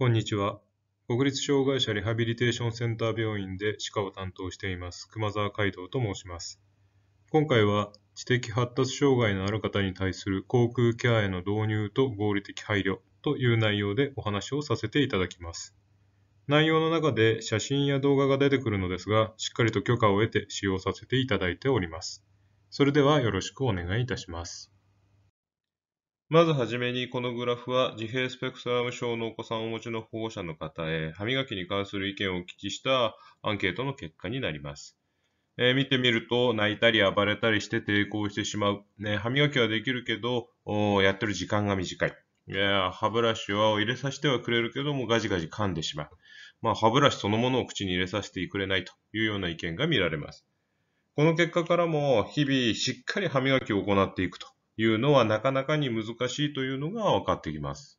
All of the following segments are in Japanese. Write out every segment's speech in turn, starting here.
こんにちは。国立障害者リハビリテーションセンター病院で歯科を担当しています熊沢海道と申します。今回は知的発達障害のある方に対する口腔ケアへの導入と合理的配慮という内容でお話をさせていただきます。内容の中で写真や動画が出てくるのですが、しっかりと許可を得て使用させていただいております。それではよろしくお願いいたします。まずはじめにこのグラフは自閉スペクトラム症のお子さんをお持ちの保護者の方へ歯磨きに関する意見をお聞きしたアンケートの結果になります。えー、見てみると泣いたり暴れたりして抵抗してしまう。ね、歯磨きはできるけどやってる時間が短い。いや歯ブラシは入れさせてはくれるけどもガジガジ噛んでしまう。まあ、歯ブラシそのものを口に入れさせてくれないというような意見が見られます。この結果からも日々しっかり歯磨きを行っていくというのはなかなかに難しいというのが分かってきます。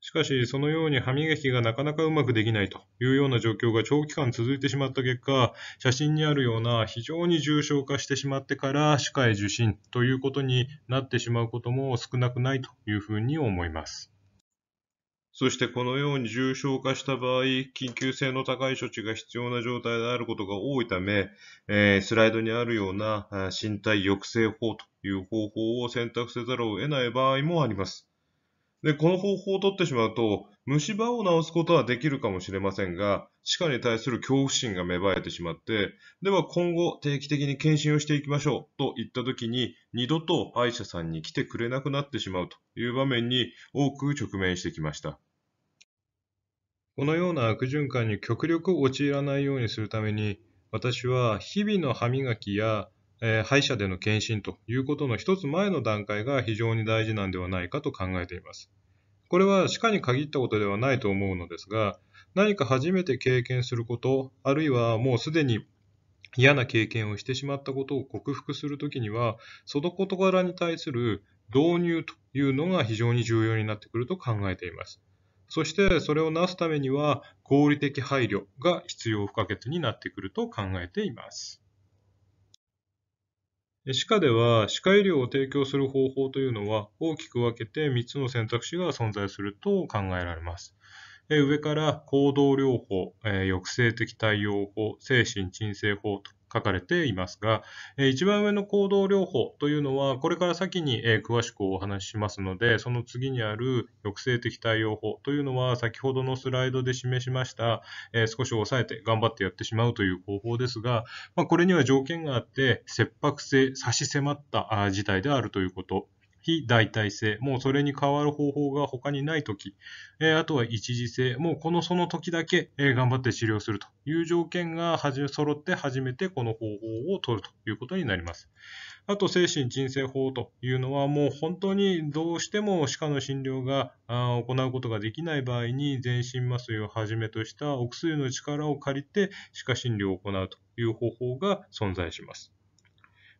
しかし、そのように歯磨きがなかなかうまくできないというような状況が長期間続いてしまった結果、写真にあるような非常に重症化してしまってから歯科へ受診ということになってしまうことも少なくないというふうに思います。そしてこのように重症化した場合、緊急性の高い処置が必要な状態であることが多いため、えー、スライドにあるような身体抑制法という方法を選択せざるを得ない場合もあります。で、この方法を取ってしまうと、虫歯を治すことはできるかもしれませんが、歯科に対する恐怖心が芽生えてしまって、では今後定期的に検診をしていきましょうと言った時に、二度と歯医者さんに来てくれなくなってしまうという場面に多く直面してきました。このような悪循環に極力陥らないようにするために、私は日々の歯磨きやえー、歯医者での検診ということの一つ前の段階が非常に大事なんではないかと考えています。これは歯科に限ったことではないと思うのですが、何か初めて経験すること、あるいはもうすでに嫌な経験をしてしまったことを克服するときには、その事柄に対する導入というのが非常に重要になってくると考えています。そしてそれをなすためには合理的配慮が必要不可欠になってくると考えています。歯科では歯科医療を提供する方法というのは大きく分けて3つの選択肢が存在すると考えられます。上から行動療法、抑制的対応法、精神鎮静法と書かれていますが、え一番上の行動療法というのは、これから先に、え詳しくお話ししますので、その次にある抑制的対応法というのは、先ほどのスライドで示しました、え少し抑えて頑張ってやってしまうという方法ですが、まこれには条件があって、切迫性、差し迫った事態であるということ。非代替性、もうそれに変わる方法が他にないとき、えー、あとは一時性、もうこのその時だけ、えー、頑張って治療するという条件がはじ揃って初めてこの方法を取るということになります。あと、精神鎮静法というのは、もう本当にどうしても歯科の診療が行うことができない場合に、全身麻酔をはじめとしたお薬の力を借りて歯科診療を行うという方法が存在します。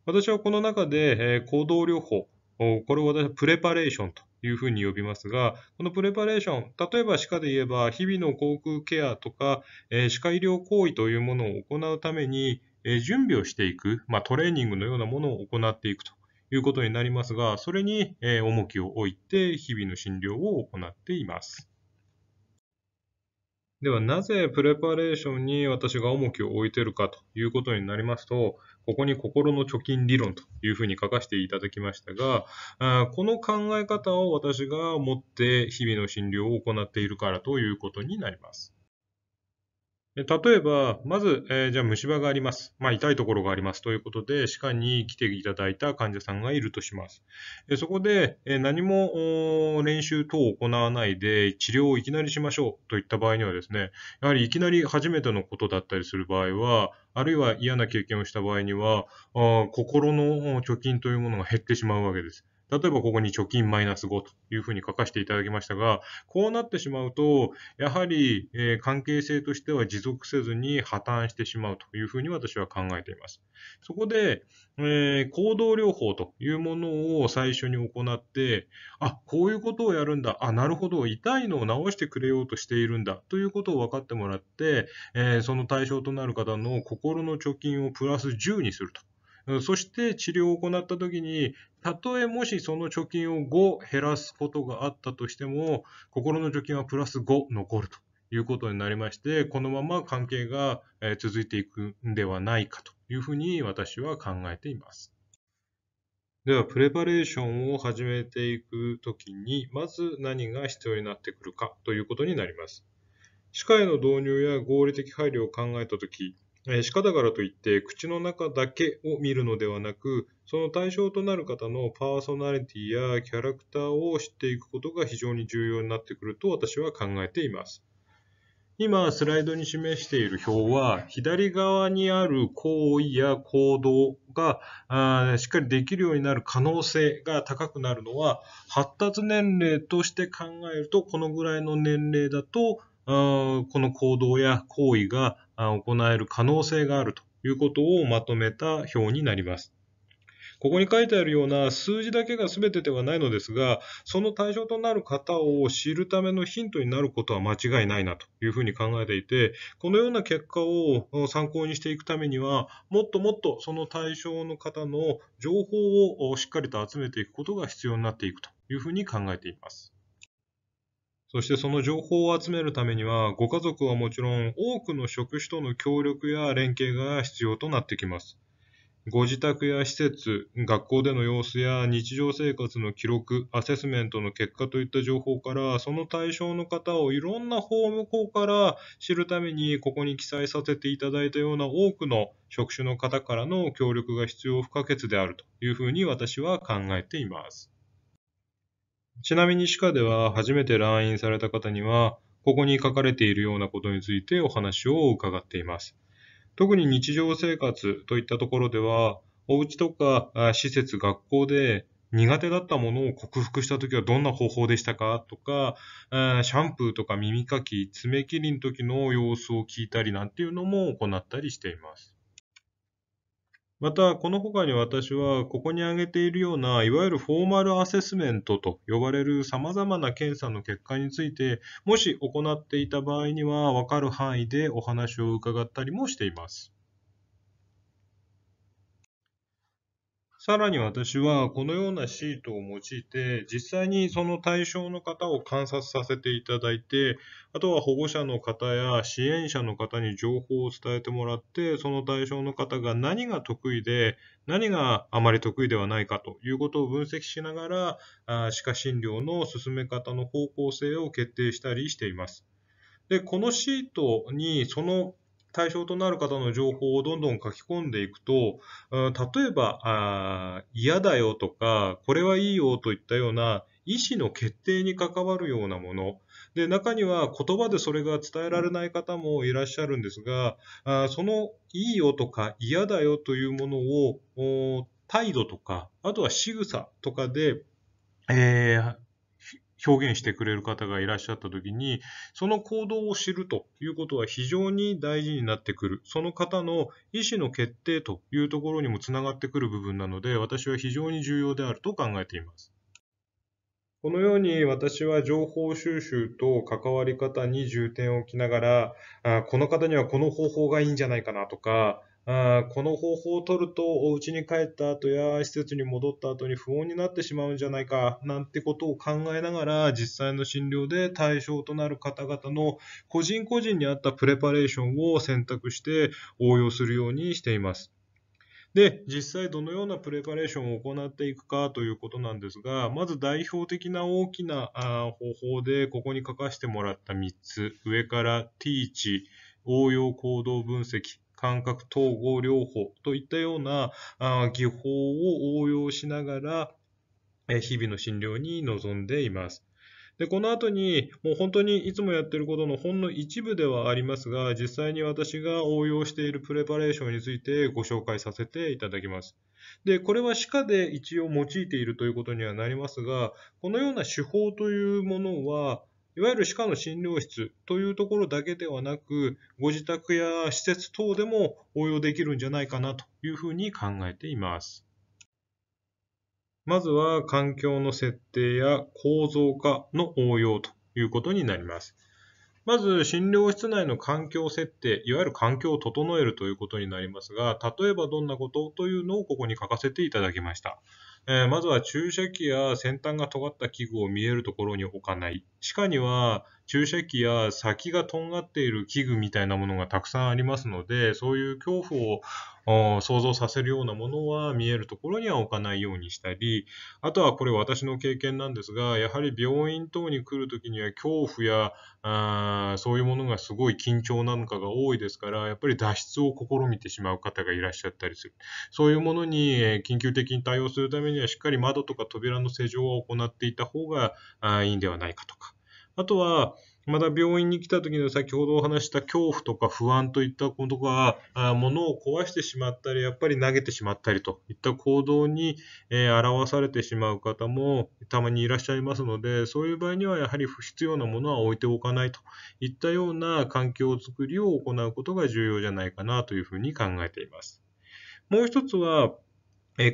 私はこの中で、え行動療法これを私はプレパレーションというふうに呼びますが、このプレパレーション、例えば歯科で言えば、日々の口腔ケアとか、えー、歯科医療行為というものを行うために、えー、準備をしていく、まあ、トレーニングのようなものを行っていくということになりますが、それに、えー、重きを置いて、日々の診療を行っています。では、なぜプレパレーションに私が重きを置いているかということになりますと、ここに心の貯金理論というふうに書かせていただきましたが、あこの考え方を私が持って日々の診療を行っているからということになります。例えば、まず、えー、じゃあ虫歯があります。まあ、痛いところがあります。ということで、歯科に来ていただいた患者さんがいるとします。えそこで、え何も練習等を行わないで治療をいきなりしましょうといった場合にはですね、やはりいきなり初めてのことだったりする場合は、あるいは嫌な経験をした場合には、あ心の貯金というものが減ってしまうわけです。例えばここに貯金マイナス5というふうに書かせていただきましたが、こうなってしまうと、やはり、え関係性としては持続せずに破綻してしまうというふうに私は考えています。そこで、えー、行動療法というものを最初に行って、あ、こういうことをやるんだ、あ、なるほど、痛いのを治してくれようとしているんだということを分かってもらって、えー、その対象となる方の心の貯金をプラス10にすると。そして治療を行った時に、たとえもしその貯金を5減らすことがあったとしても、心の貯金はプラス5残るということになりまして、このまま関係が続いていくんではないかというふうに私は考えています。では、プレパレーションを始めていくときに、まず何が必要になってくるかということになります。歯科への導入や合理的配慮を考えたとき、しかだからといって口の中だけを見るのではなくその対象となる方のパーソナリティやキャラクターを知っていくことが非常に重要になってくると私は考えています今スライドに示している表は左側にある行為や行動があしっかりできるようになる可能性が高くなるのは発達年齢として考えるとこのぐらいの年齢だとこの行動や行為が行える可能性があるということをまとめた表になります。ここに書いてあるような数字だけが全てではないのですが、その対象となる方を知るためのヒントになることは間違いないなというふうに考えていて、このような結果を参考にしていくためには、もっともっとその対象の方の情報をしっかりと集めていくことが必要になっていくというふうに考えています。そしてその情報を集めるためには、ご家族はもちろん多くの職種との協力や連携が必要となってきます。ご自宅や施設、学校での様子や日常生活の記録、アセスメントの結果といった情報から、その対象の方をいろんな方向から知るために、ここに記載させていただいたような多くの職種の方からの協力が必要不可欠であるというふうに私は考えています。ちなみに歯科では初めて来院された方には、ここに書かれているようなことについてお話を伺っています。特に日常生活といったところでは、お家とか施設、学校で苦手だったものを克服した時はどんな方法でしたかとか、シャンプーとか耳かき、爪切りの時の様子を聞いたりなんていうのも行ったりしています。また、この他に私は、ここに挙げているような、いわゆるフォーマルアセスメントと呼ばれる様々な検査の結果について、もし行っていた場合には、わかる範囲でお話を伺ったりもしています。さらに私はこのようなシートを用いて実際にその対象の方を観察させていただいてあとは保護者の方や支援者の方に情報を伝えてもらってその対象の方が何が得意で何があまり得意ではないかということを分析しながら歯科診療の進め方の方向性を決定したりしています。でこのシートにその対象となる方の情報をどんどん書き込んでいくと、例えば、嫌だよとか、これはいいよといったような意思の決定に関わるようなもの、で中には言葉でそれが伝えられない方もいらっしゃるんですが、あそのいいよとか嫌だよというものを態度とか、あとは仕草とかで、えー、表現してくれる方がいらっしゃった時に、その行動を知るということは非常に大事になってくる。その方の意思の決定というところにもつながってくる部分なので、私は非常に重要であると考えています。このように私は情報収集と関わり方に重点を置きながら、あこの方にはこの方法がいいんじゃないかなとか、あこの方法を取るとお家に帰った後や施設に戻った後に不穏になってしまうんじゃないかなんてことを考えながら実際の診療で対象となる方々の個人個人に合ったプレパレーションを選択して応用するようにしています。で、実際どのようなプレパレーションを行っていくかということなんですが、まず代表的な大きな方法でここに書かせてもらった3つ、上から Teach、応用行動分析、感覚統合療法といったような技法を応用しながら、日々の診療に臨んでいます。で、この後に、もう本当にいつもやってることのほんの一部ではありますが、実際に私が応用しているプレパレーションについてご紹介させていただきます。で、これは歯科で一応用いているということにはなりますが、このような手法というものは、いわゆる歯科の診療室というところだけではなく、ご自宅や施設等でも応用できるんじゃないかなというふうに考えています。まずは環境の設定や構造化の応用ということになります。まず診療室内の環境設定、いわゆる環境を整えるということになりますが、例えばどんなことというのをここに書かせていただきました。えー、まずは注射器や先端が尖った器具を見えるところに置かない。地下には注射器や先がとんがっている器具みたいなものがたくさんありますので、そういう恐怖を想像させるようなものは見えるところには置かないようにしたり、あとはこれ私の経験なんですが、やはり病院等に来るときには恐怖やあそういうものがすごい緊張なんかが多いですから、やっぱり脱出を試みてしまう方がいらっしゃったりする。そういうものに緊急的に対応するためには、しっかり窓とか扉の施錠を行っていた方がいいんではないかとか。あとは、また病院に来た時の先ほどお話した恐怖とか不安といったことが、ものを壊してしまったり、やっぱり投げてしまったりといった行動に、えー、表されてしまう方もたまにいらっしゃいますので、そういう場合にはやはり不必要なものは置いておかないといったような環境づくりを行うことが重要じゃないかなというふうに考えています。もう一つは、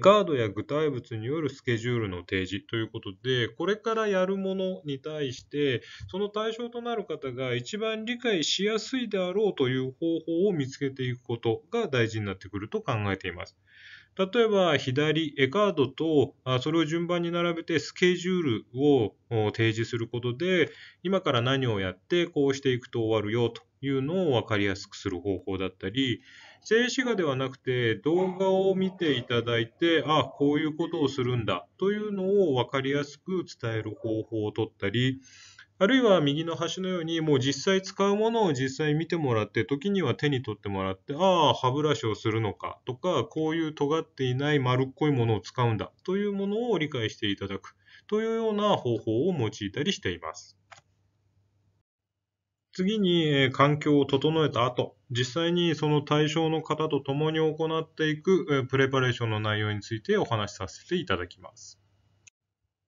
カードや具体物によるスケジュールの提示ということで、これからやるものに対して、その対象となる方が一番理解しやすいであろうという方法を見つけていくことが大事になってくると考えています。例えば、左、エカードと、それを順番に並べてスケジュールを提示することで、今から何をやってこうしていくと終わるよというのを分かりやすくする方法だったり、静止画ではなくて動画を見ていただいて、あこういうことをするんだというのを分かりやすく伝える方法をとったり、あるいは右の端のように、もう実際使うものを実際見てもらって、時には手に取ってもらって、ああ、歯ブラシをするのかとか、こういう尖っていない丸っこいものを使うんだというものを理解していただくというような方法を用いたりしています。次に環境を整えた後、実際にその対象の方と共に行っていくプレパレーションの内容についてお話しさせていただきます。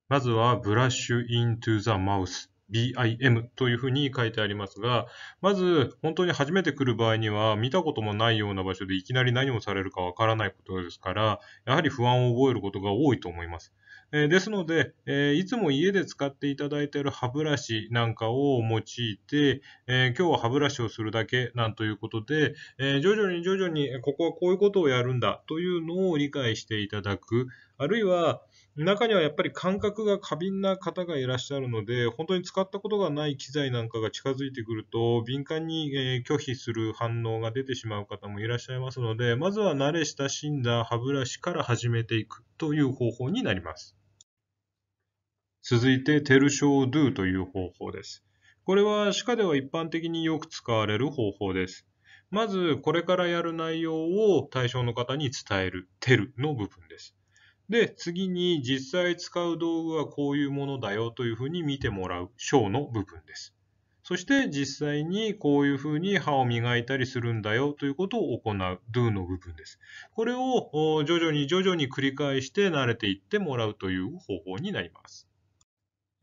まずはブラッシュイントゥザマウス BIM というふうに書いてありますが、まず本当に初めて来る場合には見たこともないような場所でいきなり何をされるかわからないことですから、やはり不安を覚えることが多いと思います。えですので、えいつも家で使っていただいている歯ブラシなんかを用いて、え今日は歯ブラシをするだけなんということで、え徐々に徐々にここはこういうことをやるんだというのを理解していただく、あるいは中にはやっぱり感覚が過敏な方がいらっしゃるので、本当に使ったことがない機材なんかが近づいてくると、敏感に、え拒否する反応が出てしまう方もいらっしゃいますので、まずは慣れ親しんだ歯ブラシから始めていくという方法になります。続いて、テルショードゥという方法です。これは歯科では一般的によく使われる方法です。まず、これからやる内容を対象の方に伝える、テルの部分です。で、次に実際使う道具はこういうものだよというふうに見てもらう、ショーの部分です。そして実際にこういうふうに歯を磨いたりするんだよということを行う do の部分です。これを徐々に徐々に繰り返して慣れていってもらうという方法になります。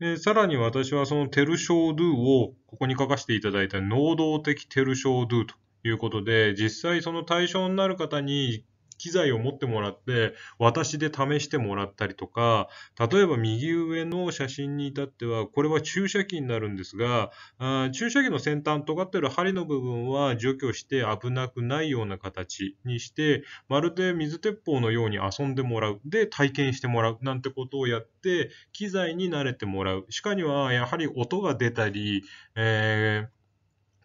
で、さらに私はそのテルショードゥをここに書かせていただいた能動的テルショードゥということで、実際その対象になる方に機材を持ってもらって、私で試してもらったりとか、例えば右上の写真に至っては、これは注射器になるんですが、あ注射器の先端尖ってる針の部分は除去して危なくないような形にして、まるで水鉄砲のように遊んでもらう。で、体験してもらう。なんてことをやって、機材に慣れてもらう。しかには、やはり音が出たり、えー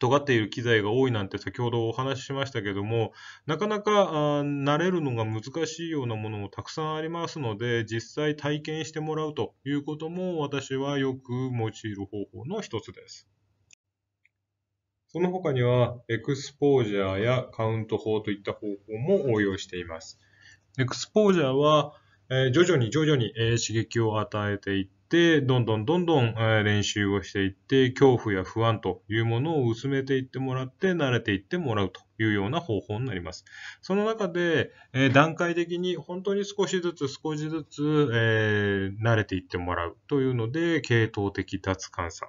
尖っている機材が多いなんて先ほどお話ししましたけども、なかなかあ慣れるのが難しいようなものもたくさんありますので、実際体験してもらうということも私はよく用いる方法の一つです。その他には、エクスポージャーやカウント法といった方法も応用しています。エクスポージャーは、え徐々に徐々に、え刺激を与えていっ、どんどんどんどん練習をしていって、恐怖や不安というものを薄めていってもらって、慣れていってもらうというような方法になります。その中で、え段階的に本当に少しずつ少しずつ、え慣れていってもらうというので、系統的脱感さ。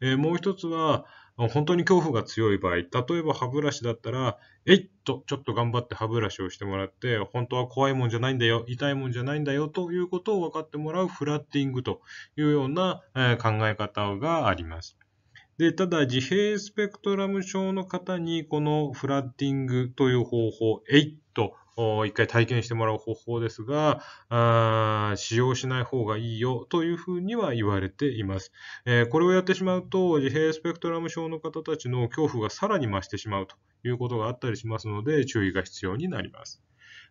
えもう一つは、本当に恐怖が強い場合、例えば歯ブラシだったら、えいっと、ちょっと頑張って歯ブラシをしてもらって、本当は怖いもんじゃないんだよ、痛いもんじゃないんだよということを分かってもらうフラッティングというような、考え方があります。で、ただ、自閉スペクトラム症の方に、このフラッティングという方法、えいっと、一回体験してもらう方法ですが、あ使用しない方がいいよというふうには言われています。えこれをやってしまうと、自閉スペクトラム症の方たちの恐怖がさらに増してしまうということがあったりしますので、注意が必要になります。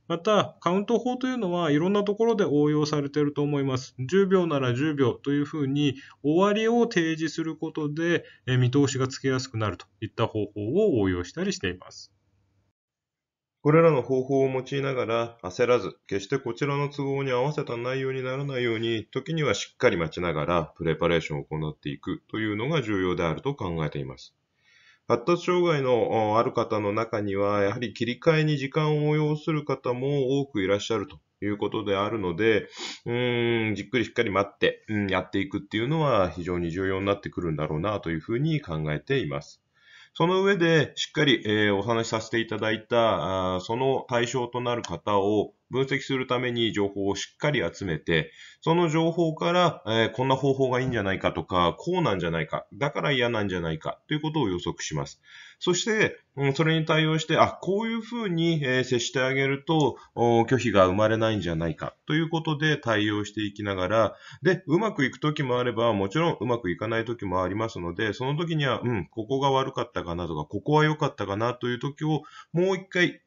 また、カウント法というのはいろんなところで応用されていると思います。10秒なら10秒というふうに終わりを提示することで見通しがつけやすくなるといった方法を応用したりしています。これらの方法を用いながら焦らず、決してこちらの都合に合わせた内容にならないように、時にはしっかり待ちながらプレパレーションを行っていくというのが重要であると考えています。発達障害のある方の中には、やはり切り替えに時間を要する方も多くいらっしゃるということであるので、うん、じっくりしっかり待って、うん、やっていくっていうのは非常に重要になってくるんだろうなというふうに考えています。その上で、しっかり、えー、お話しさせていただいた、あその対象となる方を、分析するために情報をしっかり集めて、その情報から、えー、こんな方法がいいんじゃないかとか、こうなんじゃないか、だから嫌なんじゃないかということを予測します。そして、うん、それに対応して、あ、こういうふうに、えー、接してあげると、拒否が生まれないんじゃないかということで対応していきながら、で、うまくいくときもあれば、もちろんうまくいかないときもありますので、その時には、うん、ここが悪かったかなとか、ここは良かったかなという時を、もう一回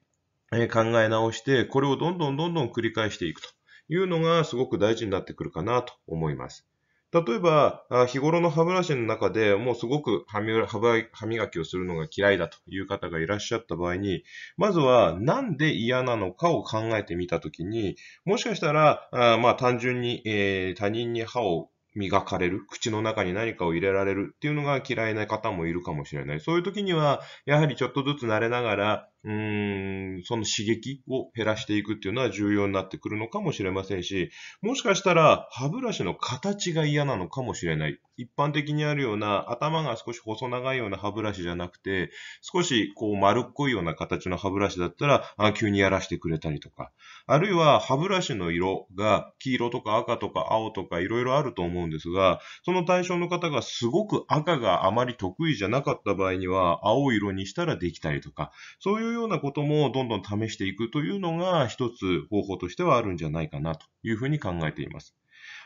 え考え直して、これをどんどんどんどん繰り返していくというのがすごく大事になってくるかなと思います。例えば、日頃の歯ブラシの中でもうすごく歯磨きをするのが嫌いだという方がいらっしゃった場合に、まずはなんで嫌なのかを考えてみたときに、もしかしたら、あまあ単純に、えー、他人に歯を磨かれる、口の中に何かを入れられるっていうのが嫌いな方もいるかもしれない。そういう時には、やはりちょっとずつ慣れながら、うーん、その刺激を減らしていくっていうのは重要になってくるのかもしれませんし、もしかしたら歯ブラシの形が嫌なのかもしれない。一般的にあるような頭が少し細長いような歯ブラシじゃなくて、少しこう丸っこいような形の歯ブラシだったら、あ急にやらしてくれたりとか、あるいは歯ブラシの色が黄色とか赤とか青とか色々あると思うんですが、その対象の方がすごく赤があまり得意じゃなかった場合には、青色にしたらできたりとか、そういうようなこともどんどん試していくというのが一つ方法としてはあるんじゃないかなというふうに考えています。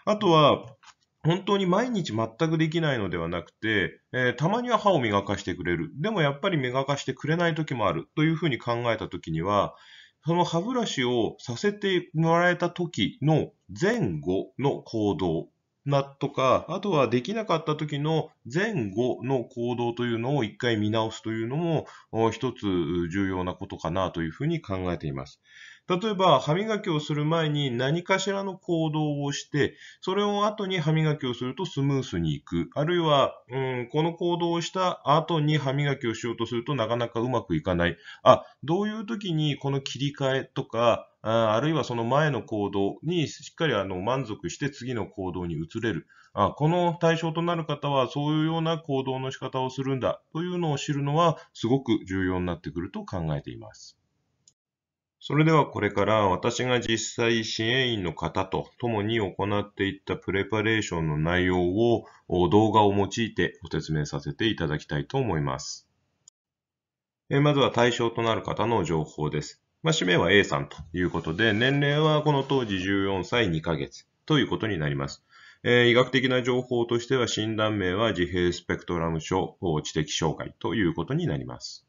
あとは、本当に毎日全くできないのではなくて、えー、たまには歯を磨かしてくれる。でもやっぱり磨かしてくれない時もある。というふうに考えた時には、その歯ブラシをさせてもらえた時の前後の行動なとか、あとはできなかった時の前後の行動というのを一回見直すというのも一つ重要なことかなというふうに考えています。例えば、歯磨きをする前に何かしらの行動をして、それを後に歯磨きをするとスムースにいく。あるいは、うん、この行動をした後に歯磨きをしようとするとなかなかうまくいかない。あ、どういう時にこの切り替えとか、ああるいはその前の行動にしっかりあの満足して次の行動に移れるあこの対象となる方はそういうような行動の仕方をするんだというのを知るのはすごく重要になってくると考えています。それではこれから私が実際支援員の方と共に行っていったプレパレーションの内容を動画を用いてご説明させていただきたいと思います。まずは対象となる方の情報です。まあ、氏名は A さんということで、年齢はこの当時14歳2ヶ月ということになります。えー、医学的な情報としては診断名は自閉スペクトラム症、知的障害ということになります。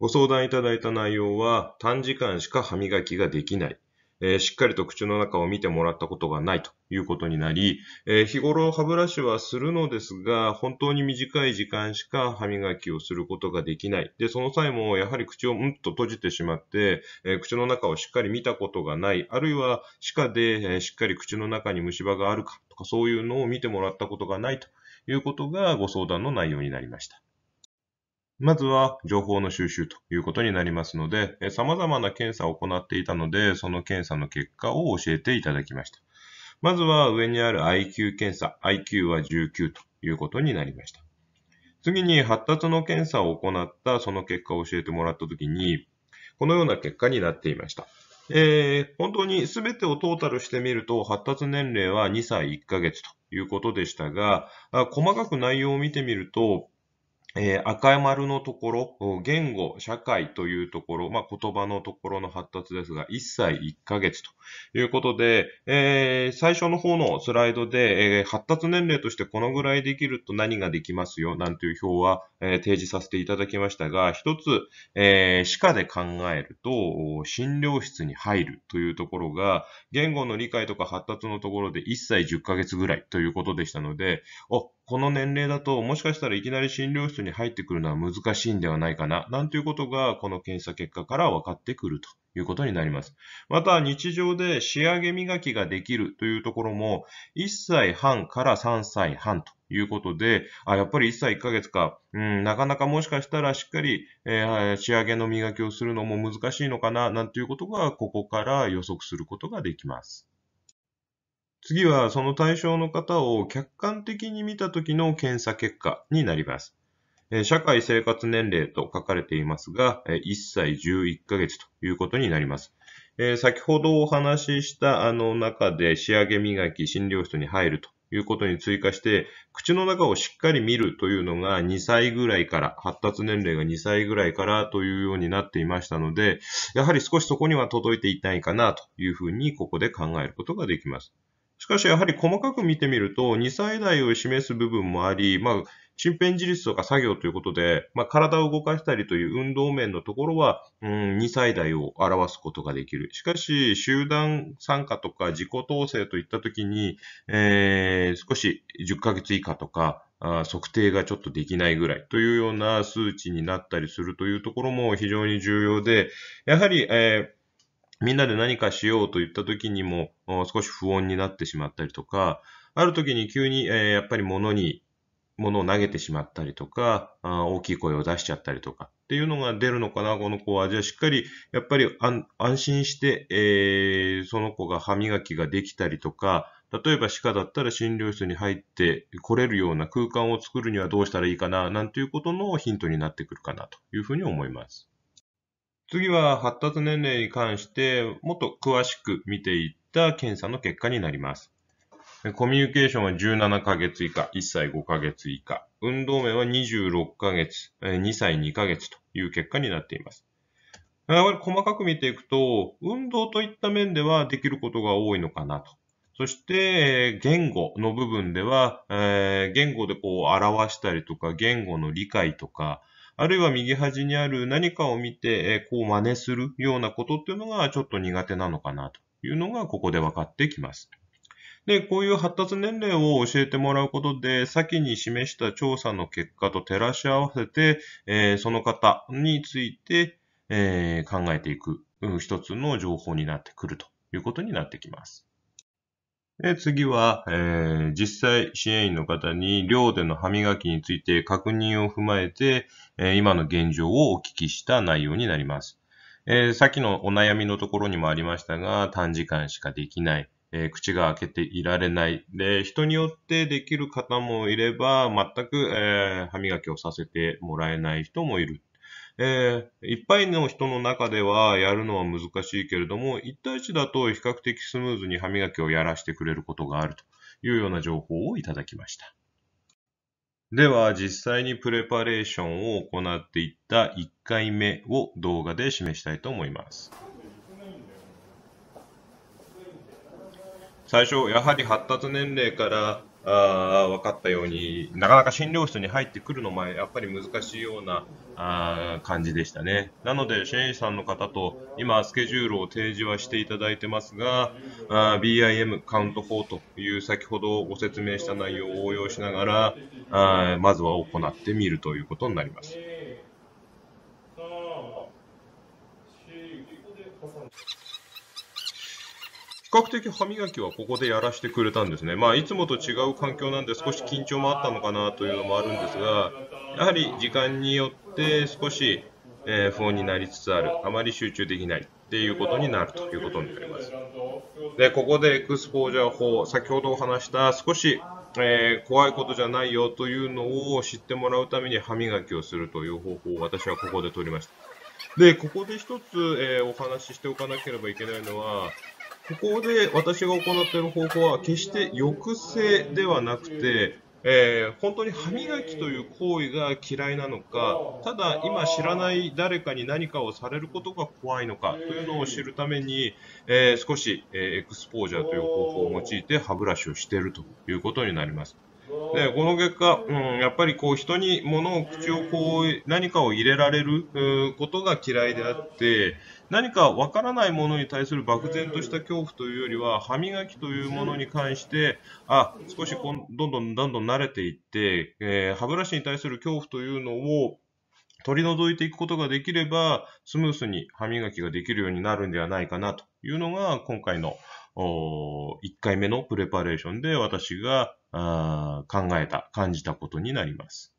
ご相談いただいた内容は短時間しか歯磨きができない、えー、しっかりと口の中を見てもらったことがないということになり、えー、日頃歯ブラシはするのですが、本当に短い時間しか歯磨きをすることができない。で、その際もやはり口をうんと閉じてしまって、えー、口の中をしっかり見たことがない、あるいは歯科で、えしっかり口の中に虫歯があるかとか、そういうのを見てもらったことがないということがご相談の内容になりました。まずは情報の収集ということになりますので、様々な検査を行っていたので、その検査の結果を教えていただきました。まずは上にある IQ 検査、IQ は19ということになりました。次に発達の検査を行ったその結果を教えてもらったときに、このような結果になっていました。えー、本当に全てをトータルしてみると、発達年齢は2歳1ヶ月ということでしたが、細かく内容を見てみると、えー、赤い丸のところ、言語、社会というところ、まあ、言葉のところの発達ですが、1歳1ヶ月ということで、えー、最初の方のスライドで、えー、発達年齢としてこのぐらいできると何ができますよ、なんていう表は、え提示させていただきましたが、一つ、え歯科で考えると、診療室に入るというところが、言語の理解とか発達のところで1歳10ヶ月ぐらいということでしたので、お、この年齢だと、もしかしたらいきなり診療室に入ってくるのは難しいんではないかな、なんていうことが、この検査結果から分かってくるということになります。また、日常で仕上げ磨きができるというところも、1歳半から3歳半ということで、あ、やっぱり1歳1ヶ月か、うん、なかなかもしかしたらしっかり、えー、仕上げの磨きをするのも難しいのかな、なんていうことが、ここから予測することができます。次はその対象の方を客観的に見た時の検査結果になります。社会生活年齢と書かれていますが、1歳11ヶ月ということになります。先ほどお話ししたあの中で仕上げ磨き診療室に入るということに追加して、口の中をしっかり見るというのが2歳ぐらいから、発達年齢が2歳ぐらいからというようになっていましたので、やはり少しそこには届いていないかなというふうにここで考えることができます。しかしやはり細かく見てみると、2歳代を示す部分もあり、まあ、身辺自立とか作業ということで、まあ、体を動かしたりという運動面のところは、うん、2歳代を表すことができる。しかし、集団参加とか自己統制といったときに、えー、少し10ヶ月以下とか、あ測定がちょっとできないぐらいというような数値になったりするというところも非常に重要で、やはり、えーみんなで何かしようと言った時にも少し不穏になってしまったりとか、ある時に急に、えー、やっぱり物に、物を投げてしまったりとかあ、大きい声を出しちゃったりとかっていうのが出るのかな、この子は。じゃあしっかり、やっぱり安心して、えー、その子が歯磨きができたりとか、例えば歯科だったら診療室に入って来れるような空間を作るにはどうしたらいいかな、なんていうことのヒントになってくるかなというふうに思います。次は発達年齢に関してもっと詳しく見ていった検査の結果になります。コミュニケーションは17ヶ月以下、1歳5ヶ月以下、運動面は26ヶ月、2歳2ヶ月という結果になっています。やはり細かく見ていくと、運動といった面ではできることが多いのかなと。そして、言語の部分では、言語でこう表したりとか、言語の理解とか、あるいは右端にある何かを見て、こう真似するようなことっていうのがちょっと苦手なのかなというのがここで分かってきます。で、こういう発達年齢を教えてもらうことで、先に示した調査の結果と照らし合わせて、えその方について、え考えていく、一つの情報になってくるということになってきます。次は、えー、実際支援員の方に寮での歯磨きについて確認を踏まえて、えー、今の現状をお聞きした内容になります、えー、さっきのお悩みのところにもありましたが、短時間しかできない、え口が開けていられない。で、人によってできる方もいれば、全く、え歯磨きをさせてもらえない人もいる。えー、いっぱいの人の中ではやるのは難しいけれども、1対1だと比較的スムーズに歯磨きをやらせてくれることがあるというような情報をいただきました。では、実際にプレパレーションを行っていった1回目を動画で示したいと思います。最初、やはり発達年齢からあ分かったように、なかなか診療室に入ってくるのもやっぱり難しいようなあ感じでしたね。なので、支援士さんの方と今、スケジュールを提示はしていただいてますが、BIM カウント法という先ほどご説明した内容を応用しながら、あまずは行ってみるということになります。較的歯磨きはここでやらせてくれたんですね。まあ、いつもと違う環境なんで少し緊張もあったのかなというのもあるんですが、やはり時間によって少し、えー、不穏になりつつある。あまり集中できない。っていうことになるということになります。で、ここでエクスポージャー法、先ほどお話した少し、えー、怖いことじゃないよというのを知ってもらうために歯磨きをするという方法を私はここで取りました。で、ここで一つ、えー、お話ししておかなければいけないのは、ここで私が行っている方法は決して抑制ではなくて、えー、本当に歯磨きという行為が嫌いなのかただ今知らない誰かに何かをされることが怖いのかというのを知るために、えー、少し、えエクスポージャーという方法を用いて歯ブラシをしているということになります。で、この結果、うん、やっぱりこう人に物を口をこう何かを入れられることが嫌いであって、何かわからないものに対する漠然とした恐怖というよりは、歯磨きというものに関して、あ、少しこんどんどんどんどん慣れていって、えー、歯ブラシに対する恐怖というのを取り除いていくことができれば、スムースに歯磨きができるようになるんではないかなというのが、今回の1回目のプレパレーションで私があ考えた、感じたことになります。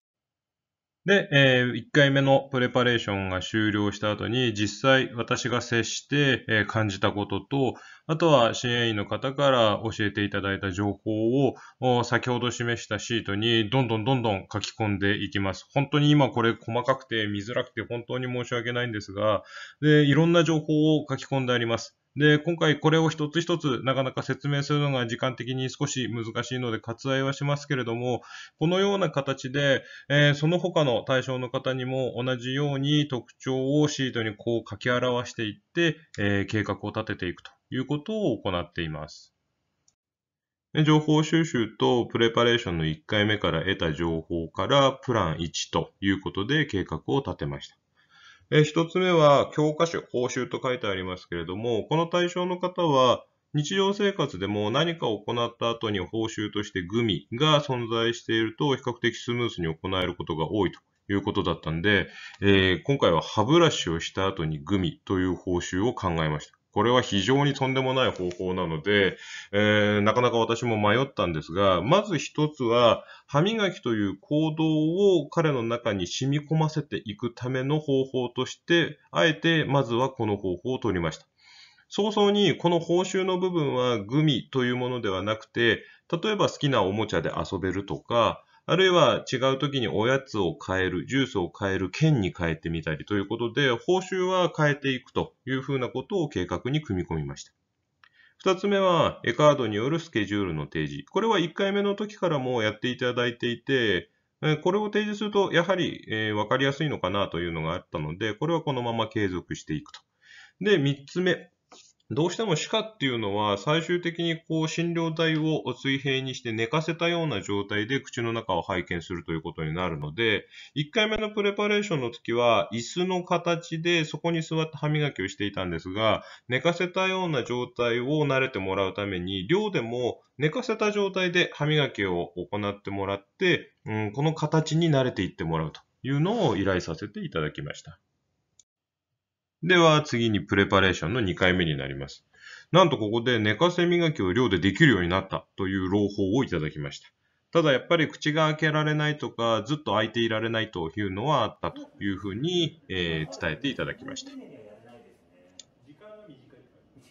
で、えー、1回目のプレパレーションが終了した後に、実際私が接して、え感じたことと、あとは支援員の方から教えていただいた情報を、先ほど示したシートにどんどんどんどん書き込んでいきます。本当に今これ細かくて見づらくて本当に申し訳ないんですが、で、いろんな情報を書き込んであります。で、今回これを一つ一つなかなか説明するのが時間的に少し難しいので割愛はしますけれども、このような形で、えー、その他の対象の方にも同じように特徴をシートにこう書き表していって、えー、計画を立てていくということを行っています。情報収集とプレパレーションの1回目から得た情報からプラン1ということで計画を立てました。え一つ目は教科書、講習と書いてありますけれども、この対象の方は、日常生活でも何かを行った後に報酬としてグミが存在していると比較的スムースに行えることが多いということだったんで、えー、今回は歯ブラシをした後にグミという報酬を考えました。これは非常にとんでもない方法なので、えー、なかなか私も迷ったんですが、まず一つは、歯磨きという行動を彼の中に染み込ませていくための方法として、あえてまずはこの方法を取りました。早々にこの報酬の部分はグミというものではなくて、例えば好きなおもちゃで遊べるとか、あるいは違う時におやつを変える、ジュースを変える、券に変えてみたりということで、報酬は変えていくというふうなことを計画に組み込みました。二つ目は、エカードによるスケジュールの提示。これは一回目の時からもやっていただいていて、これを提示すると、やはり、えー、分かりやすいのかなというのがあったので、これはこのまま継続していくと。で、三つ目。どうしても歯科っていうのは最終的にこう診療台を水平にして寝かせたような状態で口の中を拝見するということになるので、1回目のプレパレーションの時は椅子の形でそこに座って歯磨きをしていたんですが、寝かせたような状態を慣れてもらうために、量でも寝かせた状態で歯磨きを行ってもらって、うん、この形に慣れていってもらうというのを依頼させていただきました。では次にプレパレーションの2回目になります。なんとここで寝かせ磨きを量でできるようになったという朗報をいただきました。ただやっぱり口が開けられないとか、ずっと開いていられないというのはあったというふうに、えー、伝えていただきました。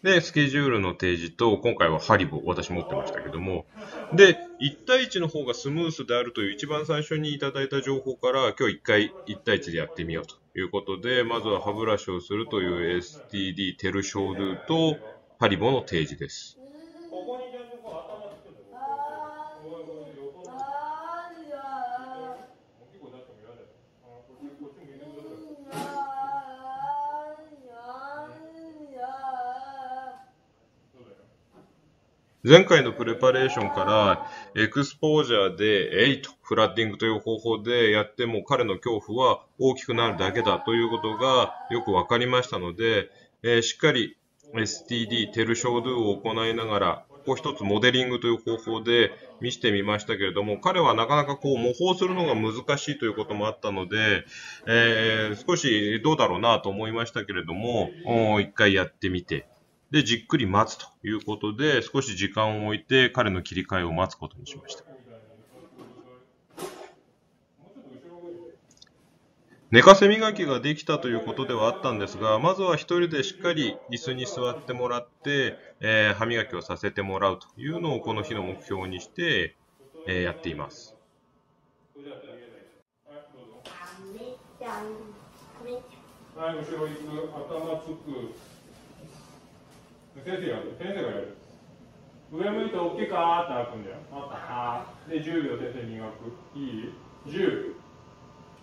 で、スケジュールの提示と、今回はハリボ、私持ってましたけども、で、1対1の方がスムースであるという一番最初にいただいた情報から、今日1回1対1でやってみようということで、まずは歯ブラシをするという STD テルショールとパリボの提示です。前回のプレパレーションから、エクスポージャーで、えいと、フラッディングという方法でやっても彼の恐怖は大きくなるだけだということがよくわかりましたので、えー、しっかり STD、テルショードゥを行いながら、ここ一つモデリングという方法で見せてみましたけれども、彼はなかなかこう模倣するのが難しいということもあったので、えー、少しどうだろうなと思いましたけれども、一回やってみて、で、じっくり待つということで、少し時間を置いて彼の切り替えを待つことにしました。寝かせ磨きができたということではあったんですが、まずは1人でしっかり椅子に座ってもらって、えー、歯磨きをさせてもらうというのをこの日の目標にして、えー、やっています。はい、後ろ頭つく。先生が先生がやる上向いて大きくあーって開くんだよああで10秒先生磨くいい10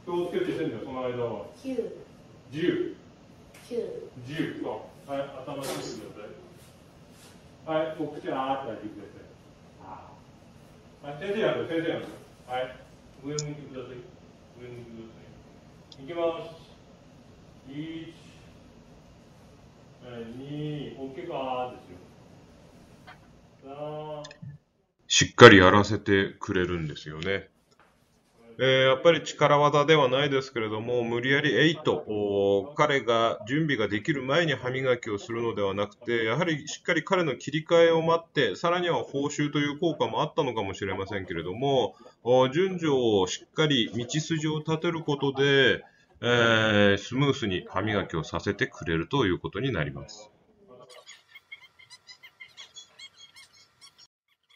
気をつけてしてんだよその間は9 10 10 10そうはい頭出してくださいはいお口あーって開いてくださいはい先生やる先生やるはい上向いてください上向いてくださいいきます1しっかりやらせてくれるんですよね。えー、やっぱり力技ではないですけれども、無理やり8、彼が準備ができる前に歯磨きをするのではなくて、やはりしっかり彼の切り替えを待って、さらには報酬という効果もあったのかもしれませんけれども、順序をしっかり道筋を立てることで、えー、スムースに歯磨きをさせてくれるということになります。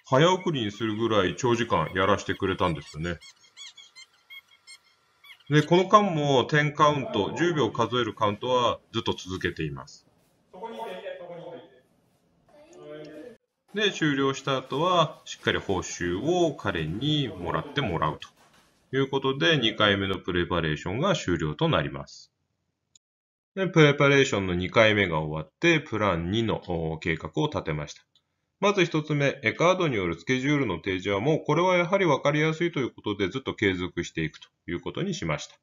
早送りにするぐらい長時間やらせてくれたんですよね。で、この間も10カウント、10秒数えるカウントはずっと続けています。で、終了した後は、しっかり報酬を彼にもらってもらうと。ということで、2回目のプレパレーションが終了となります。でプレパレーションの2回目が終わって、プラン2の計画を立てました。まず1つ目、エカードによるスケジュールの提示はもうこれはやはり分かりやすいということでずっと継続していくということにしました。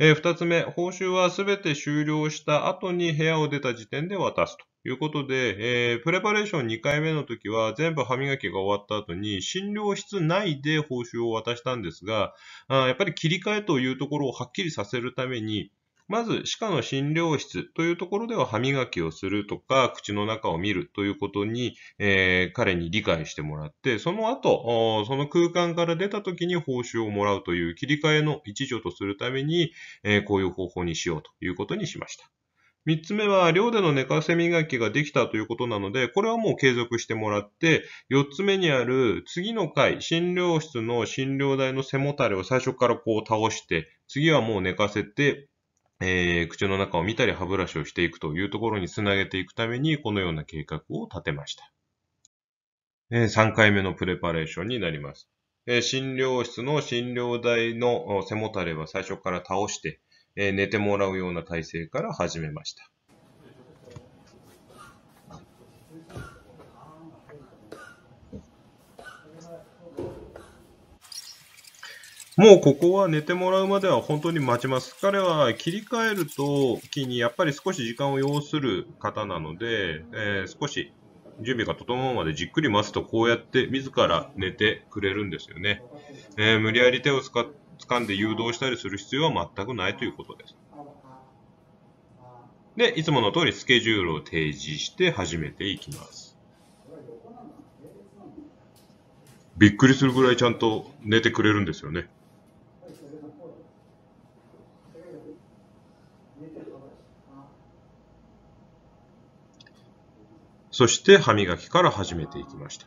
2つ目、報酬はすべて終了した後に部屋を出た時点で渡すとということで、えー、プレパレーション2回目の時は全部歯磨きが終わった後に診療室内で報酬を渡したんですが、あやっぱり切り替えというところをはっきりさせるために、まず、歯科の診療室というところでは歯磨きをするとか、口の中を見るということに、えー、彼に理解してもらって、その後、その空間から出た時に報酬をもらうという切り替えの一助とするために、えー、こういう方法にしようということにしました。三つ目は、寮での寝かせ磨きができたということなので、これはもう継続してもらって、四つ目にある次の回、診療室の診療台の背もたれを最初からこう倒して、次はもう寝かせて、えー、口の中を見たり歯ブラシをしていくというところにつなげていくために、このような計画を立てました。えー、3回目のプレパレーションになります。診療室の診療台の背もたれは最初から倒して、え寝てもらうような体勢から始めました。もうここは寝てもらうまでは本当に待ちます。彼は切り替えるときにやっぱり少し時間を要する方なので、えー、少し準備が整うまでじっくり待つとこうやって自ら寝てくれるんですよね。えー、無理やり手を使って掴んで誘導したりする必要は全くないということです。で、いつもの通りスケジュールを提示して始めていきます。びっくりするぐらいちゃんと寝てくれるんですよね。そして歯磨きから始めていきました。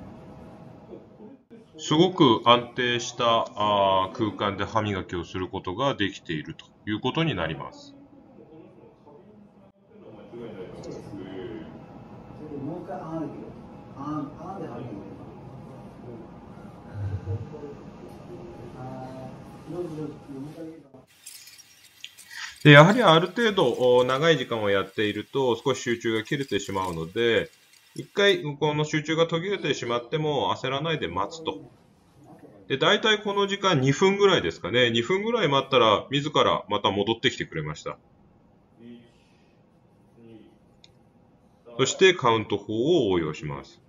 すごく安定したあ空間で歯磨きをすることができているということになります。でやはりある程度長い時間をやっていると少し集中が切れてしまうので、一回向こうの集中が途切れてしまっても焦らないで待つと。で、大体この時間2分ぐらいですかね。2分ぐらい待ったら自らまた戻ってきてくれました。そしてカウント法を応用します。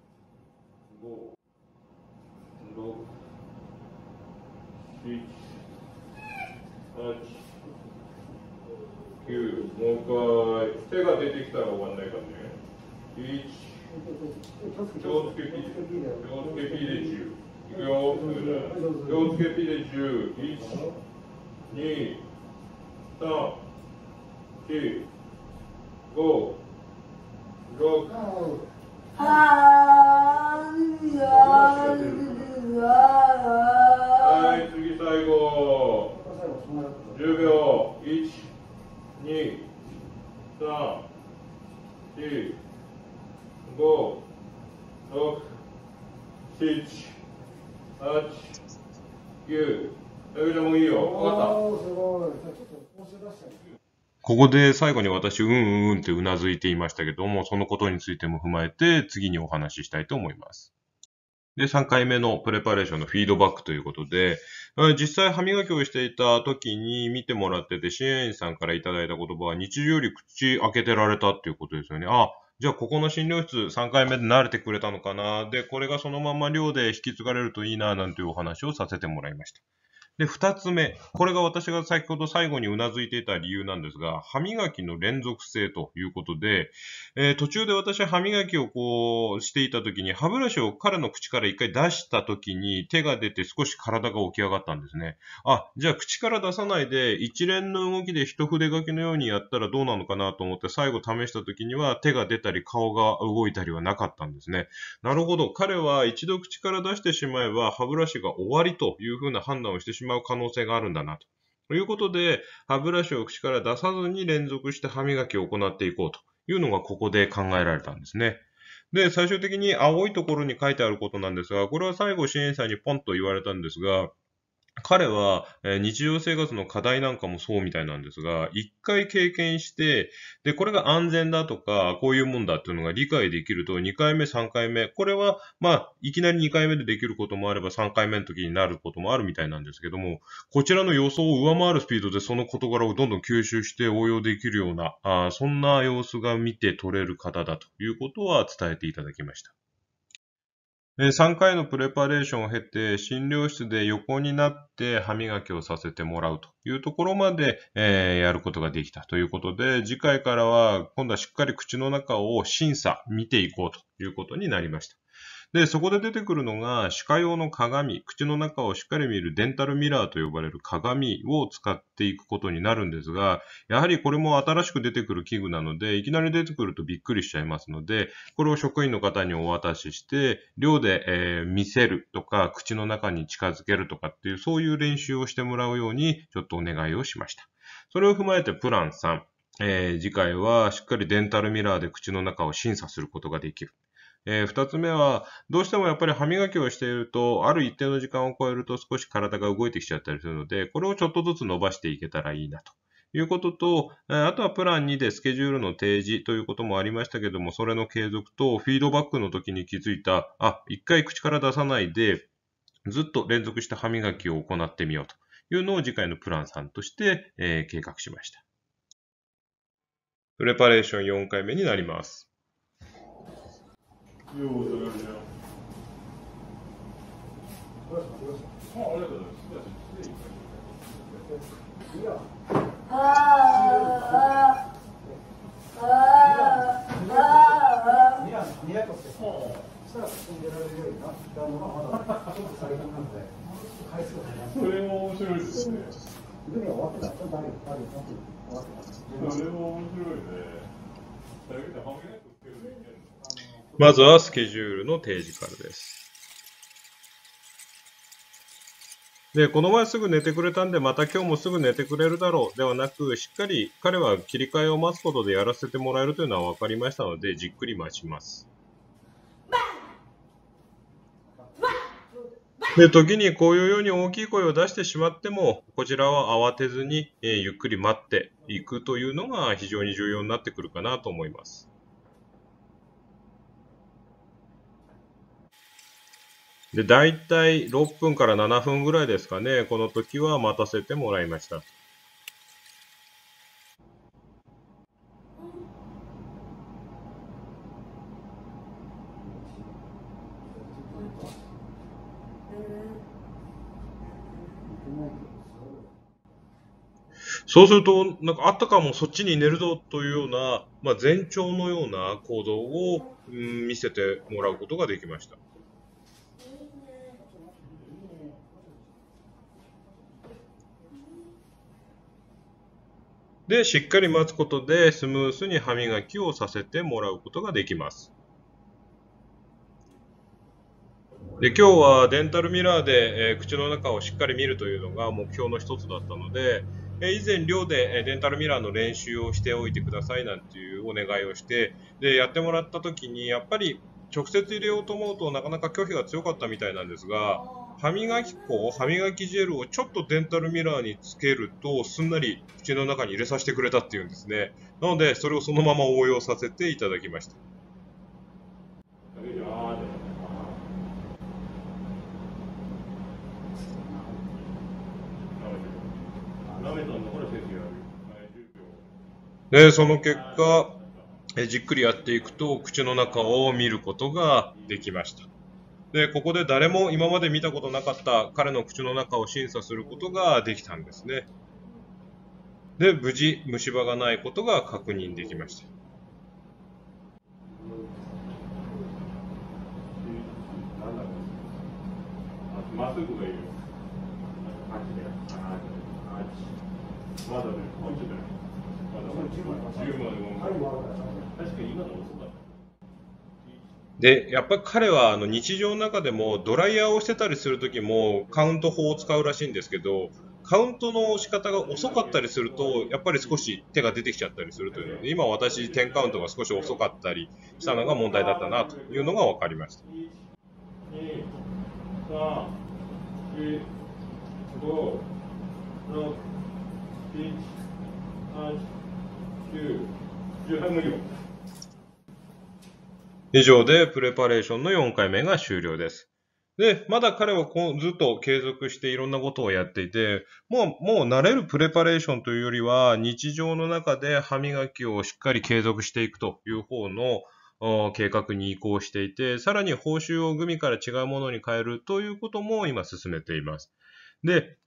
9もう一回手が出てきたら終わんないからね。両付け P 両付け P で10いくよ付け P で10 1 2 3 4 5 6はい次最後10秒1 2 3 4 5、6、7、8、9。もいいよ。わかった。ここで最後に私、うんうんうんってうなずいていましたけども、そのことについても踏まえて、次にお話ししたいと思います。で、3回目のプレパレーションのフィードバックということで、実際歯磨きをしていた時に見てもらってて、支援員さんからいただいた言葉は、日常より口開けてられたっていうことですよね。あ、じゃあここの診療室3回目で慣れてくれたのかな。で、これがそのまま寮で引き継がれるといいな、なんていうお話をさせてもらいました。で、二つ目。これが私が先ほど最後にうなずいていた理由なんですが、歯磨きの連続性ということで、えー、途中で私は歯磨きをこうしていた時に、歯ブラシを彼の口から一回出した時に手が出て少し体が起き上がったんですね。あ、じゃあ口から出さないで一連の動きで一筆書きのようにやったらどうなのかなと思って最後試した時には手が出たり顔が動いたりはなかったんですね。なるほど。彼は一度口から出してしまえば歯ブラシが終わりというふうな判断をしてしましまう可能性があるんだなと。ということで、歯ブラシを口から出さずに連続して歯磨きを行っていこうというのがここで考えられたんですね。で、最終的に青いところに書いてあることなんですが、これは最後支援者にポンと言われたんですが、彼は、え日常生活の課題なんかもそうみたいなんですが、一回経験して、で、これが安全だとか、こういうもんだっていうのが理解できると、2回目、3回目、これは、まあ、いきなり2回目でできることもあれば、3回目の時になることもあるみたいなんですけども、こちらの予想を上回るスピードでその事柄をどんどん吸収して応用できるような、あそんな様子が見て取れる方だということは伝えていただきました。3回のプレパレーションを経て、診療室で横になって歯磨きをさせてもらうというところまで、えやることができたということで、次回からは今度はしっかり口の中を審査、見ていこうということになりました。で、そこで出てくるのが、歯科用の鏡、口の中をしっかり見るデンタルミラーと呼ばれる鏡を使っていくことになるんですが、やはりこれも新しく出てくる器具なので、いきなり出てくるとびっくりしちゃいますので、これを職員の方にお渡しして、量で、えー、見せるとか、口の中に近づけるとかっていう、そういう練習をしてもらうように、ちょっとお願いをしました。それを踏まえてプラン3。えー、次回はしっかりデンタルミラーで口の中を審査することができる。えー、2つ目は、どうしてもやっぱり歯磨きをしていると、ある一定の時間を超えると少し体が動いてきちゃったりするので、これをちょっとずつ伸ばしていけたらいいなと。いうことと、あとはプラン2でスケジュールの提示ということもありましたけども、それの継続と、フィードバックの時に気づいた、あ、一回口から出さないで、ずっと連続した歯磨きを行ってみようというのを次回のプラン3として、えー、計画しました。プレパレーション4回目になります。用意あ、ありがとうございます。の最のそれも面白いですね。あれも面白いね。まずはスケジュールの提示からです。で、この前すぐ寝てくれたんで、また今日もすぐ寝てくれるだろうではなく、しっかり彼は切り替えを待つことでやらせてもらえるというのは分かりましたので、じっくり待ちます。で、時にこういうように大きい声を出してしまっても、こちらは慌てずに、えー、ゆっくり待っていくというのが非常に重要になってくるかなと思います。で、大体6分から7分ぐらいですかね。この時は待たせてもらいました。そうすると、なんかあったかもそっちに寝るぞというような、まあ、前兆のような行動を、うん、見せてもらうことができました。で、しっかり待つことでスムースに歯磨きをさせてもらうことができます。で今日はデンタルミラーで、えー、口の中をしっかり見るというのが目標の一つだったので、えー、以前寮で、えー、デンタルミラーの練習をしておいてくださいなんていうお願いをしてでやってもらった時にやっぱり直接入れようと思うとなかなか拒否が強かったみたいなんですが歯磨き粉、歯磨きジェルをちょっとデンタルミラーにつけると、すんなり口の中に入れさせてくれたっていうんですね。なので、それをそのまま応用させていただきました。で、その結果、えじっくりやっていくと、口の中を見ることができました。で、ここで誰も今まで見たことなかった彼の口の中を審査することができたんですね。で、無事虫歯がないことが確認できました。まだね、本気だよ。まだ10万でも。確かに今の遅で、やっぱり彼はあの日常の中でもドライヤーをしてたりする時もカウント法を使うらしいんですけど、カウントの仕方が遅かったりすると、やっぱり少し手が出てきちゃったりするというので、今私、10カウントが少し遅かったりしたのが問題だったなというのが分かりました。2 3 4 5 6 7 8 9以上でプレパレーションの4回目が終了です。で、まだ彼はこうずっと継続していろんなことをやっていて、もう、もう慣れるプレパレーションというよりは、日常の中で歯磨きをしっかり継続していくという方の計画に移行していて、さらに報酬をグミから違うものに変えるということも今進めています。で、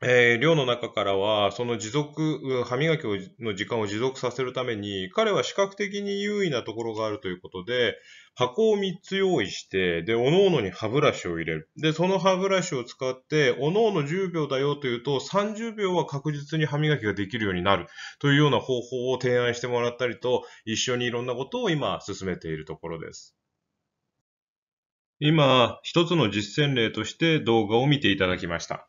えー、寮の中からは、その持続、歯磨きをの時間を持続させるために、彼は視覚的に優位なところがあるということで、箱を3つ用意して、で、おのおのに歯ブラシを入れる。で、その歯ブラシを使って、おのおの10秒だよというと、30秒は確実に歯磨きができるようになるというような方法を提案してもらったりと、一緒にいろんなことを今進めているところです。今、一つの実践例として動画を見ていただきました。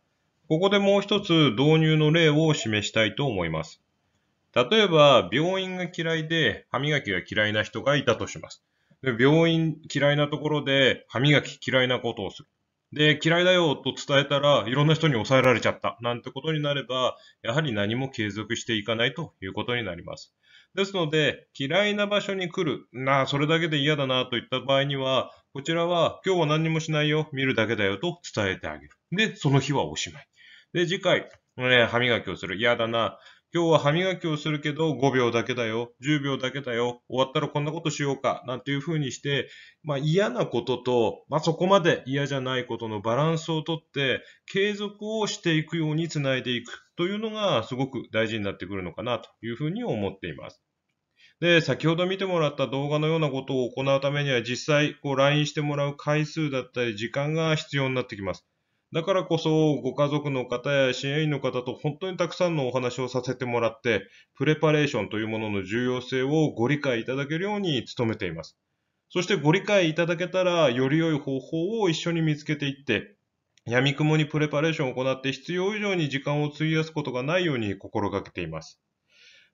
ここでもう一つ導入の例を示したいと思います。例えば、病院が嫌いで歯磨きが嫌いな人がいたとします。で病院嫌いなところで歯磨き嫌いなことをする。で、嫌いだよと伝えたら、いろんな人に抑えられちゃった、なんてことになれば、やはり何も継続していかないということになります。ですので、嫌いな場所に来る、なあ、それだけで嫌だなといった場合には、こちらは、今日は何もしないよ、見るだけだよと伝えてあげる。で、その日はおしまい。で、次回、ね、歯磨きをする。嫌だな。今日は歯磨きをするけど5秒だけだよ、10秒だけだよ、終わったらこんなことしようか、なんていうふうにして、まあ嫌なことと、まあそこまで嫌じゃないことのバランスをとって、継続をしていくようにつないでいくというのがすごく大事になってくるのかなというふうに思っています。で、先ほど見てもらった動画のようなことを行うためには実際、こう、LINE してもらう回数だったり時間が必要になってきます。だからこそ、ご家族の方や支援員の方と本当にたくさんのお話をさせてもらって、プレパレーションというものの重要性をご理解いただけるように努めています。そしてご理解いただけたら、より良い方法を一緒に見つけていって、闇雲にプレパレーションを行って必要以上に時間を費やすことがないように心がけています。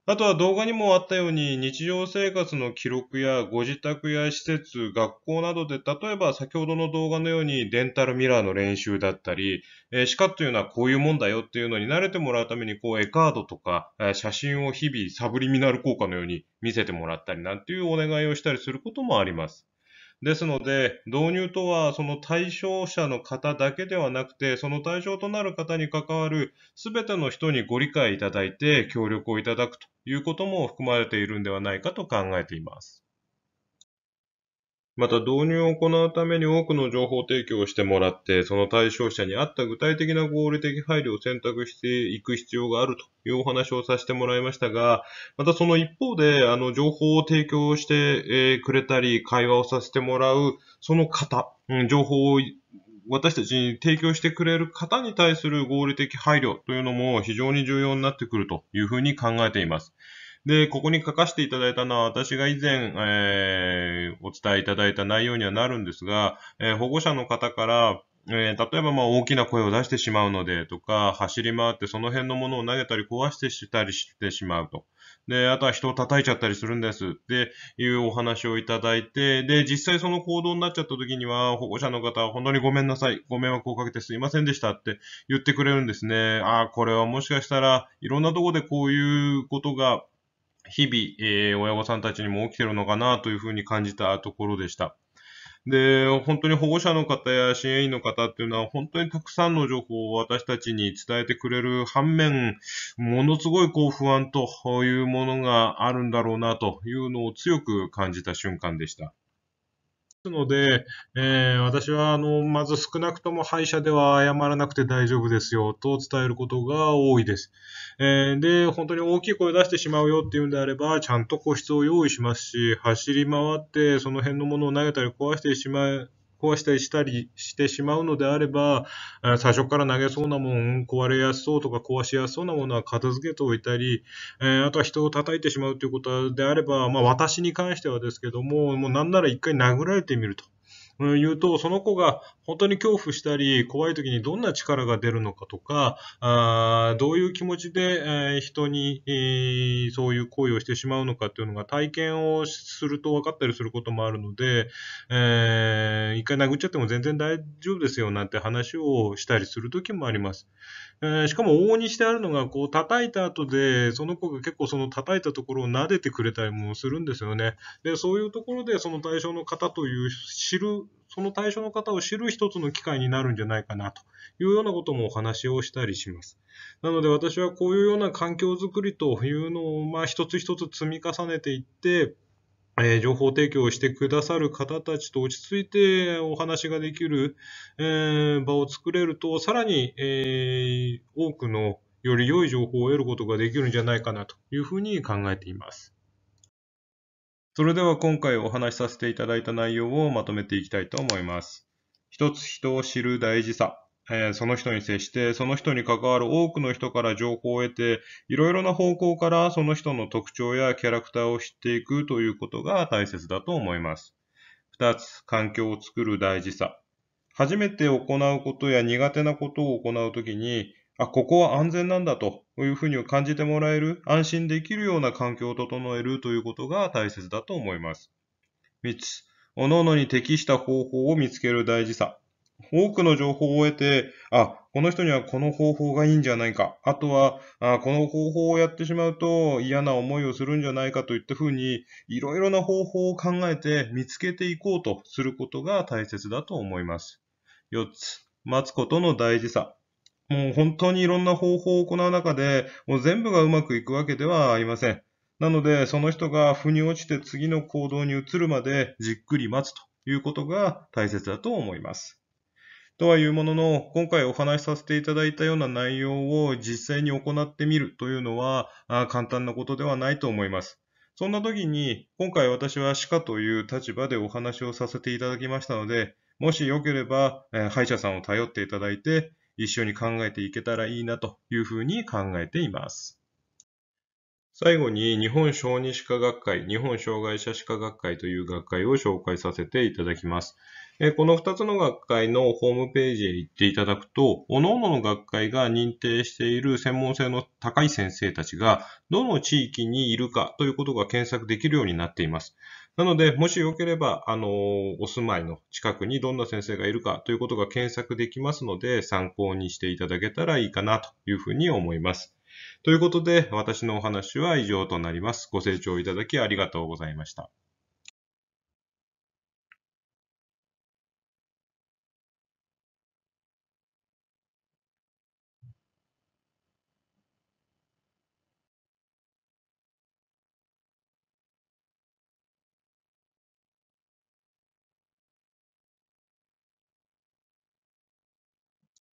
あとは動画にもあったように日常生活の記録やご自宅や施設、学校などで例えば先ほどの動画のようにデンタルミラーの練習だったり、えー、歯科というのはこういうもんだよっていうのに慣れてもらうためにこう絵カードとか、えー、写真を日々サブリミナル効果のように見せてもらったりなんていうお願いをしたりすることもあります。ですので、導入とはその対象者の方だけではなくて、その対象となる方に関わるすべての人にご理解いただいて協力をいただくということも含まれているんではないかと考えています。また導入を行うために多くの情報提供をしてもらって、その対象者に合った具体的な合理的配慮を選択していく必要があるというお話をさせてもらいましたが、またその一方で、あの、情報を提供して、えくれたり、会話をさせてもらう、その方、うん、情報を私たちに提供してくれる方に対する合理的配慮というのも非常に重要になってくるというふうに考えています。で、ここに書かせていただいたのは、私が以前、えー、お伝えいただいた内容にはなるんですが、えー、保護者の方から、えー、例えばまあ大きな声を出してしまうのでとか、走り回ってその辺のものを投げたり壊してしたりしてしまうと。で、あとは人を叩いちゃったりするんですっていうお話をいただいて、で、実際その行動になっちゃった時には、保護者の方は本当にごめんなさい、ご迷惑をかけてすいませんでしたって言ってくれるんですね。ああ、これはもしかしたらいろんなとこでこういうことが日々、えー、親御さんたちにも起きてるのかなというふうに感じたところでした。で、本当に保護者の方や支援員の方っていうのは本当にたくさんの情報を私たちに伝えてくれる反面、ものすごいこう不安というものがあるんだろうなというのを強く感じた瞬間でした。ので、えー、私はあのまず少なくとも歯医者では謝らなくて大丈夫ですよと伝えることが多いです。えー、で、本当に大きい声出してしまうよっていうんであれば、ちゃんと個室を用意しますし、走り回ってその辺のものを投げたり壊してしまう。壊したりしたりしてしまうのであれば、最初から投げそうなもん、壊れやすそうとか壊しやすそうなものは片付けておいたり、えあとは人を叩いてしまうということであれば、まあ私に関してはですけども、もうなんなら一回殴られてみると。言うと、その子が本当に恐怖したり、怖い時にどんな力が出るのかとか、あどういう気持ちで、え人に、えー、そういう行為をしてしまうのかっていうのが体験をすると分かったりすることもあるので、えー、一回殴っちゃっても全然大丈夫ですよなんて話をしたりする時もあります。えー、しかも往々にしてあるのが、こう叩いた後で、その子が結構その叩いたところを撫でてくれたりもするんですよね。で、そういうところでその対象の方という知るその対象の方を知る一つの機会になるんじゃないかなというようなこともお話をしたりします。なので私はこういうような環境づくりというのを、まあ、一つ一つ積み重ねていって、えー、情報提供をしてくださる方たちと落ち着いてお話ができる、えー、場を作れると、さらに、えー、多くのより良い情報を得ることができるんじゃないかなというふうに考えています。それでは今回お話しさせていただいた内容をまとめていきたいと思います。一つ人を知る大事さ。えー、その人に接して、その人に関わる多くの人から情報を得て、いろいろな方向からその人の特徴やキャラクターを知っていくということが大切だと思います。二つ、環境を作る大事さ。初めて行うことや苦手なことを行うときに、あ、ここは安全なんだとこういうふうに感じてもらえる、安心できるような環境を整えるということが大切だと思います。3つ、各々に適した方法を見つける大事さ。多くの情報を得て、あ、この人にはこの方法がいいんじゃないか。あとは、あこの方法をやってしまうと嫌な思いをするんじゃないかといったふうに、いろいろな方法を考えて見つけていこうとすることが大切だと思います。4つ、待つことの大事さ。もう本当にいろんな方法を行う中で、もう全部がうまくいくわけではありません。なので、その人が腑に落ちて次の行動に移るまでじっくり待つということが大切だと思います。とはいうものの、今回お話しさせていただいたような内容を実際に行ってみるというのは簡単なことではないと思います。そんな時に、今回私は歯科という立場でお話をさせていただきましたので、もしよければ、え歯医者さんを頼っていただいて、一緒に考えていけたらいいなというふうに考えています。最後に日本小児歯科学会、日本障害者歯科学会という学会を紹介させていただきます。この2つの学会のホームページへ行っていただくと、各々の学会が認定している専門性の高い先生たちが、どの地域にいるかということが検索できるようになっています。なので、もしよければ、あの、お住まいの近くにどんな先生がいるかということが検索できますので、参考にしていただけたらいいかなというふうに思います。ということで、私のお話は以上となります。ご清聴いただきありがとうございました。